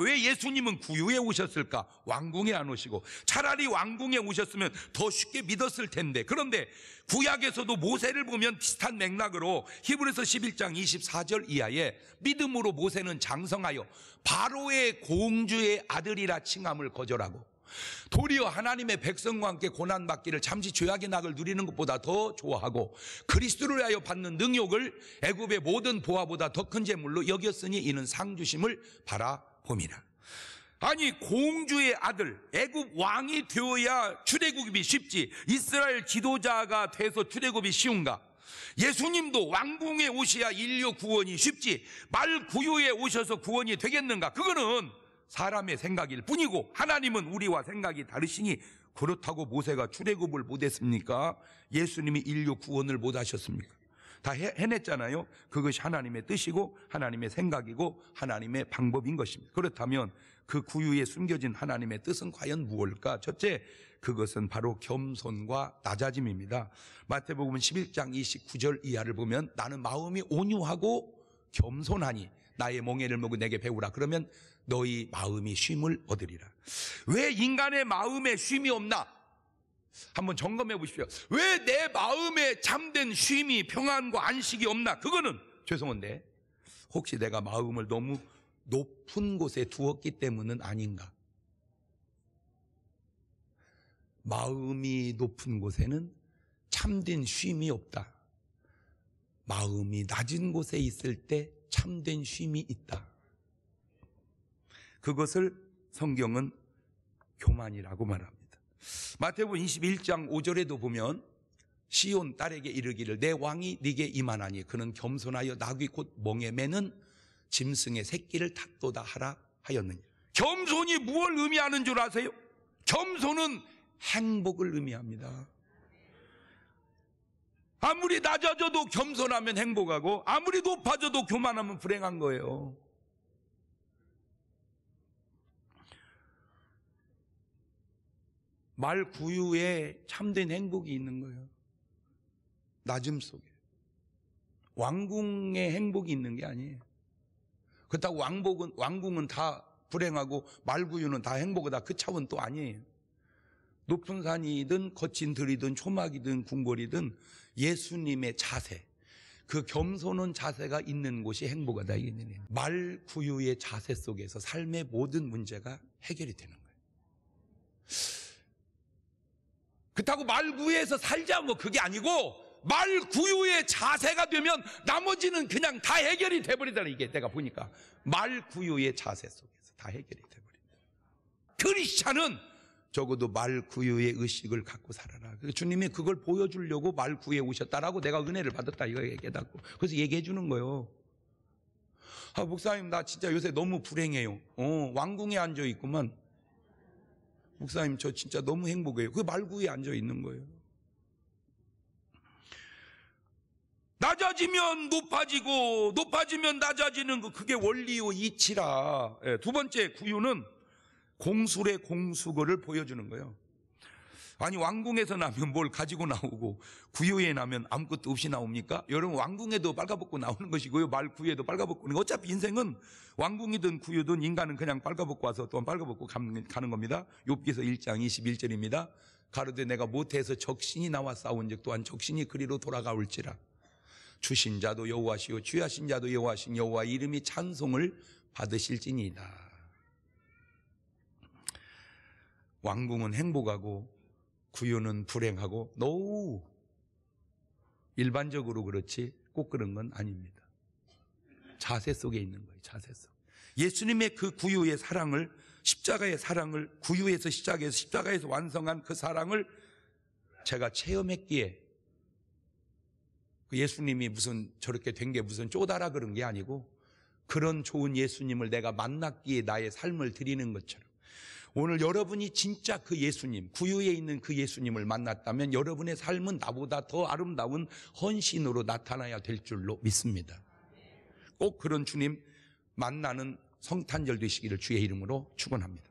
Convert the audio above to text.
왜 예수님은 구유에 오셨을까? 왕궁에 안 오시고 차라리 왕궁에 오셨으면 더 쉽게 믿었을 텐데 그런데 구약에서도 모세를 보면 비슷한 맥락으로 히브리서 11장 24절 이하에 믿음으로 모세는 장성하여 바로의 공주의 아들이라 칭함을 거절하고 도리어 하나님의 백성과 함께 고난받기를 잠시 죄악의 낙을 누리는 것보다 더 좋아하고 그리스도를 위하여 받는 능욕을 애굽의 모든 보화보다 더 큰 재물로 여겼으니 이는 상주심을 바라 봄이라. 아니 공주의 아들 애굽 왕이 되어야 출애굽이 쉽지 이스라엘 지도자가 돼서 출애굽이 쉬운가? 예수님도 왕궁에 오셔야 인류 구원이 쉽지 말 구유에 오셔서 구원이 되겠는가? 그거는 사람의 생각일 뿐이고 하나님은 우리와 생각이 다르시니 그렇다고 모세가 출애굽을 못했습니까? 예수님이 인류 구원을 못하셨습니까? 다 해냈잖아요. 그것이 하나님의 뜻이고 하나님의 생각이고 하나님의 방법인 것입니다. 그렇다면 그 구유에 숨겨진 하나님의 뜻은 과연 무엇일까? 첫째, 그것은 바로 겸손과 낮아짐입니다. 마태복음 11장 29절 이하를 보면 나는 마음이 온유하고 겸손하니 나의 몽에를 먹고 내게 배우라 그러면 너희 마음이 쉼을 얻으리라. 왜 인간의 마음에 쉼이 없나? 한번 점검해 보십시오. 왜 내 마음에 잠든 쉼이 평안과 안식이 없나? 그거는 죄송한데 혹시 내가 마음을 너무 높은 곳에 두었기 때문은 아닌가? 마음이 높은 곳에는 참된 쉼이 없다. 마음이 낮은 곳에 있을 때 참된 쉼이 있다. 그것을 성경은 교만이라고 말합니다. 마태복음 21장 5절에도 보면 시온 딸에게 이르기를 내 왕이 네게 임하나니 그는 겸손하여 낙귀곧 멍에 매는 짐승의 새끼를 탓도다 하라 하였느니 겸손이 무엇을 의미하는 줄 아세요? 겸손은 행복을 의미합니다. 아무리 낮아져도 겸손하면 행복하고 아무리 높아져도 교만하면 불행한 거예요. 말 구유에 참된 행복이 있는 거예요. 낮음 속에. 왕궁의 행복이 있는 게 아니에요. 그렇다고 왕복은, 왕궁은 다 불행하고 말구유는 다 행복하다. 그 차원 또 아니에요. 높은 산이든 거친 들이든 초막이든 궁궐이든 예수님의 자세. 그 겸손한 자세가 있는 곳이 행복하다. 말 구유의 자세 속에서 삶의 모든 문제가 해결이 되는 거예요. 그렇다고 말구에서 살자 뭐 그게 아니고 말구유의 자세가 되면 나머지는 그냥 다 해결이 돼버리잖아 이게 내가 보니까 말구유의 자세 속에서 다 해결이 돼버린다 크리스찬은 적어도 말구유의 의식을 갖고 살아라 그러니까 주님이 그걸 보여주려고 말구유에 오셨다라고 내가 은혜를 받았다 이거 얘 깨닫고 그래서 얘기해 주는 거예요 아 목사님 나 진짜 요새 너무 불행해요 어, 왕궁에 앉아있구만 목사님 저 진짜 너무 행복해요. 그 말구에 앉아 있는 거예요. 낮아지면 높아지고 높아지면 낮아지는 거 그, 그게 원리요 이치라. 예, 두 번째 구유는 공술의 공수거를 보여주는 거예요. 아니 왕궁에서 나면 뭘 가지고 나오고 구유에 나면 아무것도 없이 나옵니까? 여러분 왕궁에도 빨가벗고 나오는 것이고요. 말 구유에도 빨가벗고 어차피 인생은 왕궁이든 구유든 인간은 그냥 빨가벗고 와서 또한 빨가벗고 가는 겁니다. 욥기서 1장 21절입니다. 가로되 내가 못해서 적신이 나와 싸운즉 또한 적신이 그리로 돌아가올지라. 주신 자도 여호하시오 주하신 자도 여호와신 여호와 이름이 찬송을 받으실지니이다. 왕궁은 행복하고 부유는 불행하고 노우 일반적으로 그렇지 꼭 그런 건 아닙니다. 자세 속에 있는 거예요. 자세 속. 예수님의 그 구유의 사랑을 십자가의 사랑을 구유에서 시작해서 십자가에서 완성한 그 사랑을 제가 체험했기에 그 예수님이 무슨 저렇게 된 게 무슨 쪼다라 그런 게 아니고 그런 좋은 예수님을 내가 만났기에 나의 삶을 드리는 것처럼 오늘 여러분이 진짜 그 예수님, 구유에 있는 그 예수님을 만났다면 여러분의 삶은 나보다 더 아름다운 헌신으로 나타나야 될 줄로 믿습니다. 꼭 그런 주님 만나는 성탄절 되시기를 주의 이름으로 축원합니다.